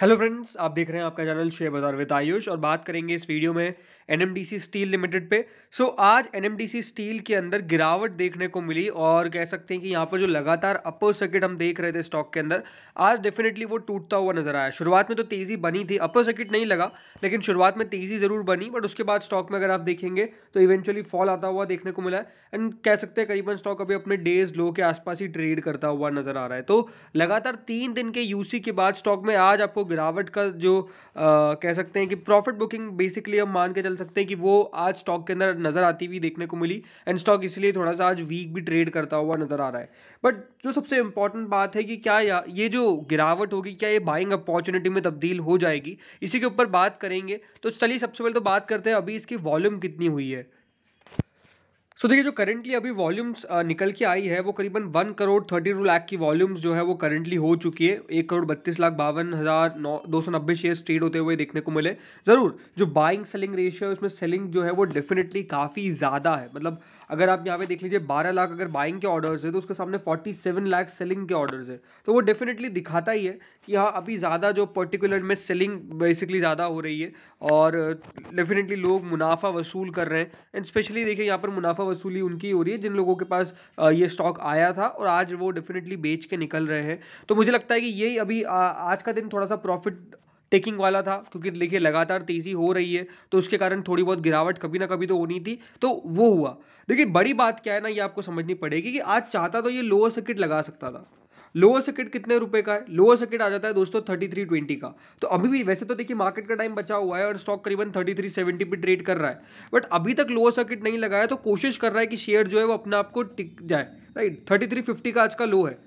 hello friends आप देख रहे हैं आपका चैनल शेयर बाजार विद आयुष और बात करेंगे इस वीडियो में एनएमडीसी स्टील लिमिटेड पे सो so, आज एनएमडीसी स्टील के अंदर गिरावट देखने को मिली और कह सकते हैं कि यहाँ पर जो लगातार अपर सर्किट हम देख रहे थे स्टॉक के अंदर आज डेफिनेटली वो टूटता हुआ नजर आया शुरुआत में तो तेज़ी बनी थी अपर सर्किट नहीं लगा लेकिन शुरुआत में तेज़ी ज़रूर बनी बट उसके बाद स्टॉक में अगर आप देखेंगे तो इवेंचुअली फॉल आता हुआ देखने को मिला है एंड कह सकते हैं करीबन स्टॉक अभी अपने डेज लो के आसपास ही ट्रेड करता हुआ नजर आ रहा है तो लगातार तीन दिन के यूसी के बाद स्टॉक में आज आपको गिरावट का जो आ, कह सकते हैं कि प्रॉफिट बुकिंग बेसिकली हम मान के चल सकते हैं कि वो आज स्टॉक के अंदर नज़र आती हुई देखने को मिली एंड स्टॉक इसलिए थोड़ा सा आज वीक भी ट्रेड करता हुआ नज़र आ रहा है बट जो सबसे इंपॉर्टेंट बात है कि क्या ये जो गिरावट होगी क्या ये बाइंग अपॉर्चुनिटी में तब्दील हो जाएगी इसी के ऊपर बात करेंगे तो चलिए सबसे पहले तो बात करते हैं अभी इसकी वॉल्यूम कितनी हुई है सो देखिए जो करेंटली अभी वॉल्यूम्स निकल के आई है वो करीबन one crore thirty two lakh की वॉल्यूम्स जो है वो करेंटली हो चुकी है एक करोड़ बत्तीस लाख बावन हज़ार नौ दो सौ नब्बे शेयर ट्रेड होते हुए देखने को मिले ज़रूर जो बाइंग सेलिंग रेशियो है उसमें सेलिंग जो है वो डेफिनेटली काफ़ी ज़्यादा है मतलब अगर आप यहाँ पे देख लीजिए बारह लाख अगर बाइंग के ऑर्डर्स है तो उसके सामने फोर्टी सेवन लाख सेलिंग के ऑर्डर्स है तो वो डेफिनेटली दिखाता ही है कि हाँ अभी ज़्यादा जो पर्टिकुलर में सेलिंग बेसिकली ज़्यादा हो रही है और डेफिनेटली लोग मुनाफा वसूल कर रहे हैं एंड स्पेशली देखिए यहाँ पर मुनाफा वसूली उनकी हो रही है जिन लोगों के पास ये स्टॉक आया था और आज वो डेफिनेटली बेच के निकल रहे हैं तो मुझे लगता है कि यही अभी आज का दिन थोड़ा सा प्रॉफिट टेकिंग वाला था क्योंकि देखिए लगातार तेज़ी हो रही है तो उसके कारण थोड़ी बहुत गिरावट कभी ना कभी तो होनी थी तो वो हुआ देखिए बड़ी बात क्या है ना ये आपको समझनी पड़ेगी कि आज चाहता तो ये लोअर सर्किट लगा सकता था लोअर सर्किट कितने रुपए का है लोअर सर्किट आ जाता है दोस्तों थर्टी थ्री ट्वेंटी का तो अभी भी वैसे तो देखिए मार्केट का टाइम बचा हुआ है और स्टॉक करीबन थर्टी थ्री सेवेंटी पर ट्रेड कर रहा है बट अभी तक लोअर सर्किट नहीं लगाया तो कोशिश कर रहा है कि शेयर जो है वो अपने आप को टिक जाए राइट थर्टी थ्री फिफ्टी का आज का लो है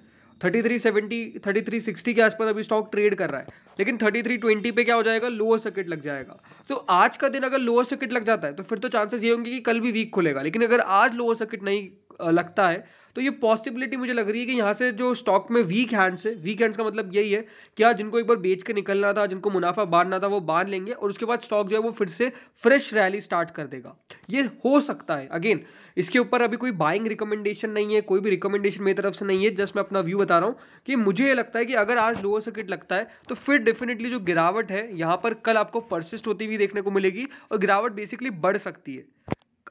thirty three seventy thirty three sixty के आसपास अभी स्टॉक ट्रेड कर रहा है लेकिन थर्टी थ्री ट्वेंटी पे क्या हो जाएगा लोअर सर्किट लग जाएगा तो आज का दिन अगर लोअर सर्किट लग जाता है तो फिर तो चांसेस ये होंगे कि कल भी वीक खुलेगा लेकिन अगर आज लोअर सर्किट नहीं लगता है तो ये पॉसिबिलिटी मुझे लग रही है कि यहाँ से जो स्टॉक में वीक हैंड्स है वीक हैंड्स का मतलब यही है क्या जिनको एक बार बेच के निकलना था जिनको मुनाफा बांधना था वो बांध लेंगे और उसके बाद स्टॉक जो है वो फिर से फ्रेश रैली स्टार्ट कर देगा ये हो सकता है अगेन इसके ऊपर अभी कोई बाइंग रिकमेंडेशन नहीं है कोई भी रिकमेंडेशन मेरी तरफ से नहीं है जस्ट मैं अपना व्यू बता रहा हूँ कि मुझे ये लगता है कि अगर आज लोअर सर्किट लगता है तो फिर डेफिनेटली जो गिरावट है यहाँ पर कल आपको परसिस्ट होती हुई देखने को मिलेगी और गिरावट बेसिकली बढ़ सकती है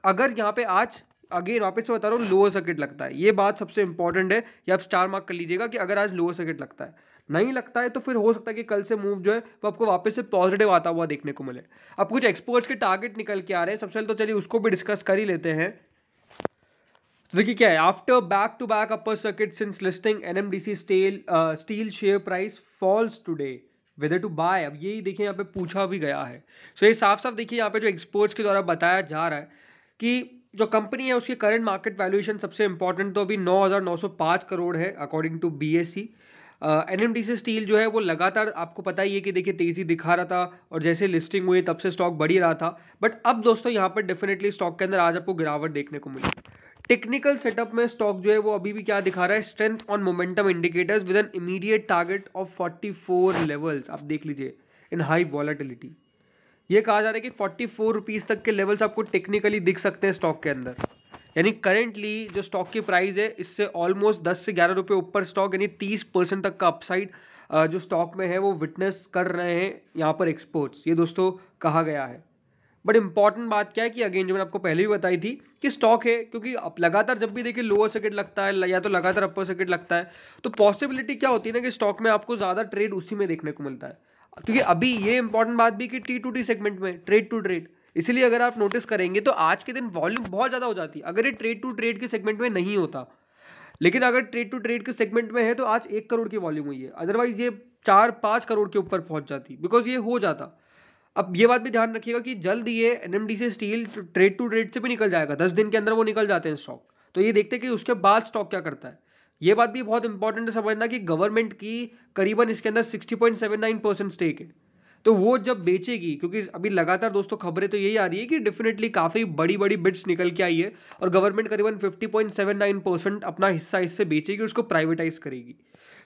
अगर यहाँ पे आज अगेन वापस से बता रहा हूँ लोअर सर्किट लगता है ये बात सबसे इंपॉर्टेंट है ये आप स्टार मार्क कर लीजिएगा कि अगर आज लोअर सर्किट लगता है नहीं लगता है तो फिर हो सकता है कि कल से मूव जो है वो आपको वापस से पॉजिटिव आता हुआ देखने को मिले अब कुछ एक्सपोर्ट्स के टारगेट निकल के आ रहे हैं सबसे पहले तो चलिए उसको भी डिस्कस कर ही लेते हैं तो देखिए क्या है after back to back upper circuit since listing NMDC steel steel share price falls today whether to buy अब यही देखिए यहाँ पे पूछा भी गया है सो so, ये साफ साफ देखिए यहाँ पे जो एक्सपोर्ट्स के द्वारा बताया जा रहा है कि जो कंपनी है उसकी करंट मार्केट वैल्यूएशन सबसे इंपॉर्टेंट तो अभी 9,905 करोड़ है according to B S C N M D C steel जो है वो लगातार आपको पता ही है कि देखिए तेज़ी दिखा रहा था और जैसे लिस्टिंग हुई तब से स्टॉक बढ़ ही रहा था बट अब दोस्तों यहाँ पर डेफिनेटली स्टॉक के अंदर आज आपको गिरावट देखने को मिली टेक्निकल सेटअप में स्टॉक जो है वो अभी भी क्या दिखा रहा है strength on momentum indicators with an immediate target of 44 levels आप देख लीजिए इन हाई वॉलेटिलिटी ये कहा जा रहा है कि फोर्टी फोर रुपीज़ तक के लेवल्स आपको टेक्निकली दिख सकते हैं स्टॉक के अंदर यानी करेंटली जो स्टॉक की प्राइस है इससे ऑलमोस्ट दस से ग्यारह रुपये ऊपर स्टॉक यानी तीस परसेंट तक का अपसाइड जो स्टॉक में है वो विटनेस कर रहे हैं यहाँ पर एक्सपोर्ट्स ये दोस्तों कहा गया है बट इंपॉर्टेंट बात क्या है कि अगेन जो मैंने आपको पहले भी बताई थी कि स्टॉक है क्योंकि अब लगातार जब भी देखिए लोअर सर्किट लगता है या तो लगातार अपर सर्किट लगता है तो पॉसिबिलिटी क्या होती है ना कि स्टॉक में आपको ज़्यादा ट्रेड उसी में देखने को मिलता है क्योंकि अभी ये इंपॉर्टेंट बात भी कि टी टू टी सेगमेंट में ट्रेड टू ट्रेड इसलिए अगर आप नोटिस करेंगे तो आज के दिन वॉल्यूम बहुत ज़्यादा हो जाती है अगर ये ट्रेड टू ट्रेड के सेगमेंट में नहीं होता लेकिन अगर ट्रेड टू ट्रेड के सेगमेंट में है तो आज एक करोड़ की वॉल्यूम हुई है अदरवाइज ये चार पाँच करोड़ के ऊपर पहुंच जाती बिकॉज ये हो जाता अब ये बात भी ध्यान रखिएगा कि जल्द ये N steel trade to trade से भी निकल जाएगा दस दिन के अंदर वो निकल जाते हैं स्टॉक तो ये देखते हैं कि उसके बाद स्टॉक क्या करता है ये बात भी बहुत इंपॉर्टेंट है समझना कि गवर्नमेंट की करीबन इसके अंदर sixty point seven nine percent stake है तो वो जब बेचेगी क्योंकि अभी लगातार दोस्तों खबरें तो यही आ रही है कि डेफिनेटली काफ़ी बड़ी बड़ी बिट्स निकल के आई है और गवर्नमेंट करीबन नाइन परसेंट अपना हिस्सा इससे बेचेगी उसको प्राइवेटाइज करेगी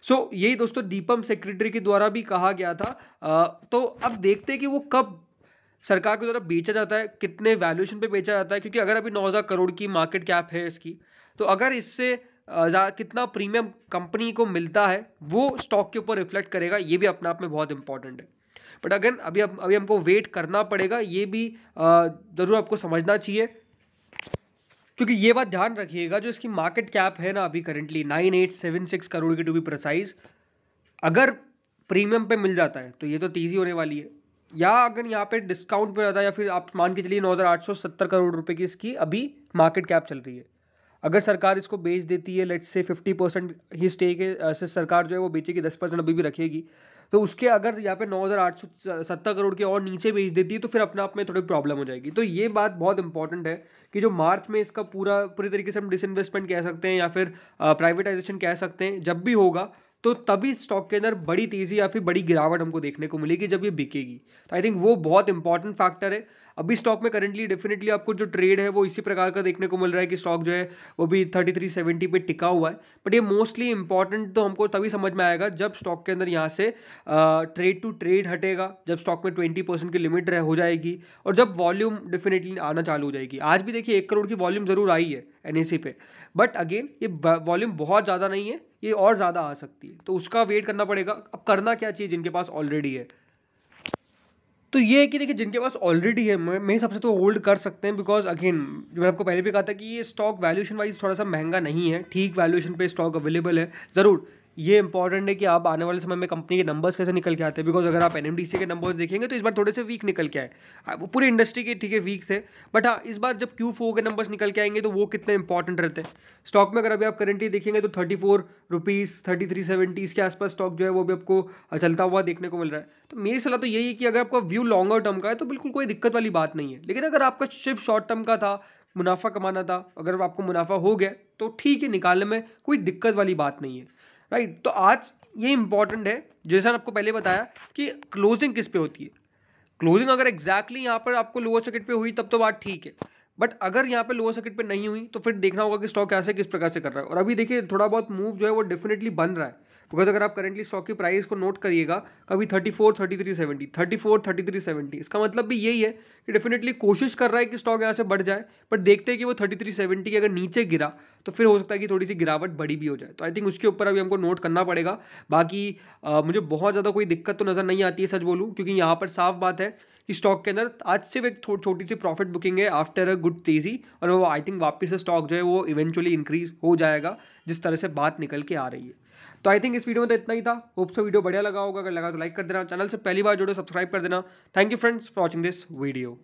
सो so, यही दोस्तों दीपम सेक्रेटरी के द्वारा भी कहा गया था आ, तो अब देखते हैं कि वो कब सरकार के द्वारा बेचा जाता है कितने वैल्यूशन पे बेचा जाता है क्योंकि अगर अभी नौ करोड़ की मार्केट कैप है इसकी तो अगर इससे कितना प्रीमियम कंपनी को मिलता है वो स्टॉक के ऊपर रिफ्लेक्ट करेगा ये भी अपने आप में बहुत इंपॉर्टेंट है बट अगेन अभी अभी हमको वेट करना पड़ेगा ये भी ज़रूर आपको समझना चाहिए क्योंकि ये बात ध्यान रखिएगा जो इसकी मार्केट कैप है ना अभी currently nine eight seven six crore की टू बी प्रोसाइज अगर प्रीमियम पे मिल जाता है तो ये तो तेज़ी होने वाली है या अगर यहाँ पे डिस्काउंट पे जाता है या फिर आप मान के चलिए नौ हज़ार आठ सौ सत्तर करोड़ रुपए की इसकी अभी मार्केट कैप चल रही है अगर सरकार इसको बेच देती है let's say fifty percent he stay के से सरकार जो है वो बेचेगी दस परसेंट अभी भी रखेगी तो उसके अगर यहाँ पे नौ हज़ार आठ सौ सत्तर करोड़ के और नीचे बेच देती है तो फिर अपने आप में थोड़ी प्रॉब्लम हो जाएगी तो ये बात बहुत इंपॉर्टेंट है कि जो मार्च में इसका पूरा पूरी तरीके से हम डिसइन्वेस्टमेंट कह सकते हैं या फिर प्राइवेटाइजेशन कह सकते हैं जब भी होगा तो तभी स्टॉक के अंदर बड़ी तेज़ी या फिर बड़ी गिरावट हमको देखने को मिलेगी जब ये बिकेगी तो आई थिंक वो बहुत इंपॉर्टेंट फैक्टर है अभी स्टॉक में करेंटली डेफिनेटली आपको जो ट्रेड है वो इसी प्रकार का देखने को मिल रहा है कि स्टॉक जो है वो भी थर्टी थ्री सेवेंटी पे टिका हुआ है बट ये मोस्टली इंपॉर्टेंट तो हमको तभी समझ में आएगा जब स्टॉक के अंदर यहाँ से ट्रेड टू ट्रेड हटेगा जब स्टॉक में ट्वेंटी परसेंट की लिमिट रह हो जाएगी और जब वॉल्यूम डेफिनेटली आना चालू हो जाएगी आज भी देखिए एक करोड़ की वॉल्यूम ज़रूर आई है एन पे बट अगेन ये वॉल्यूम बहुत ज़्यादा नहीं है ये और ज़्यादा आ सकती है तो उसका वेट करना पड़ेगा अब करना क्या चाहिए जिनके पास ऑलरेडी है तो ये है कि देखिए जिनके पास ऑलरेडी है मेरे हिसाब से तो होल्ड कर सकते हैं बिकॉज अगेन जो मैं आपको पहले भी कहा था कि ये स्टॉक वैल्यूशन वाइज थोड़ा सा महंगा नहीं है ठीक वैल्यूशन पे स्टॉक अवेलेबल है ज़रूर ये इंपॉर्टेंट है कि आप आने वाले समय में कंपनी के नंबर्स कैसे निकल के आते हैं बिकॉज अगर आप एन के नंबर्स देखेंगे तो इस बार थोड़े से वीक निकल के आए वो पूरे इंडस्ट्री के ठीक है वीक थे बट हाँ इस बार जब क्यू के नंबर्स निकल के आएंगे तो वो कितने इंपॉर्टेंट रहते हैं स्टॉक में अगर अभी आप करेंटली देखेंगे तो thirty four rupees thirty three seventies के आसपास स्टॉक जो है वो भी आपको चलता हुआ देखने को मिल रहा है तो मेरी सलाह तो यही है कि अगर आपका व्यू लॉन्गर टर्म का है तो बिल्कुल कोई दिक्कत वाली बात नहीं है लेकिन अगर आपका सिर्फ शॉर्ट टर्म का था मुनाफा कमाना था अगर आपको मुनाफा हो गया तो ठीक है निकालने में कोई दिक्कत वाली बात नहीं है राइट तो आज ये इंपॉर्टेंट है जैसे आपको पहले बताया कि क्लोजिंग किस पे होती है क्लोजिंग अगर एग्जैक्टली यहाँ पर आपको लोअर सर्किट पे हुई तब तो बात ठीक है बट अगर यहाँ पे लोअर सर्किट पे नहीं हुई तो फिर देखना होगा कि स्टॉक कैसे किस प्रकार से कर रहा है और अभी देखिए थोड़ा बहुत मूव जो है वो डेफिनेटली बन रहा है बिकॉज अगर आप करेंटली स्टॉक की प्राइस को नोट करिएगा कभी thirty four thirty three seventy thirty four thirty three seventy इसका मतलब भी यही है कि डेफिनेटली कोशिश कर रहा है कि स्टॉक यहाँ से बढ़ जाए बट देखते हैं कि वो थर्टी थ्री सेवेंटी के अगर नीचे गिरा तो फिर हो सकता है कि थोड़ी सी गिरावट बड़ी भी हो जाए तो आई थिंक उसके ऊपर अभी हमको नोट करना पड़ेगा बाकी आ, मुझे बहुत ज़्यादा कोई दिक्कत तो नज़र नहीं आती है सच बोलूँ क्योंकि यहाँ पर साफ बात है कि स्टॉक के अंदर आज सिर्फ एक छोटी सी प्रॉफिट बुकिंग है आफ्टर अ गुड तेज़ी और वो आई थिंक वापस से स्टॉक जो है वो इवेंचुअली इंक्रीज हो जाएगा जिस तरह से बात निकल के आ रही है तो आई थिंक इस वीडियो में तो इतना ही था होप सो वीडियो बढ़िया लगा होगा अगर लगा तो लाइक कर देना चैनल से पहली बार जुड़े सब्सक्राइब कर देना thank you friends for watching this video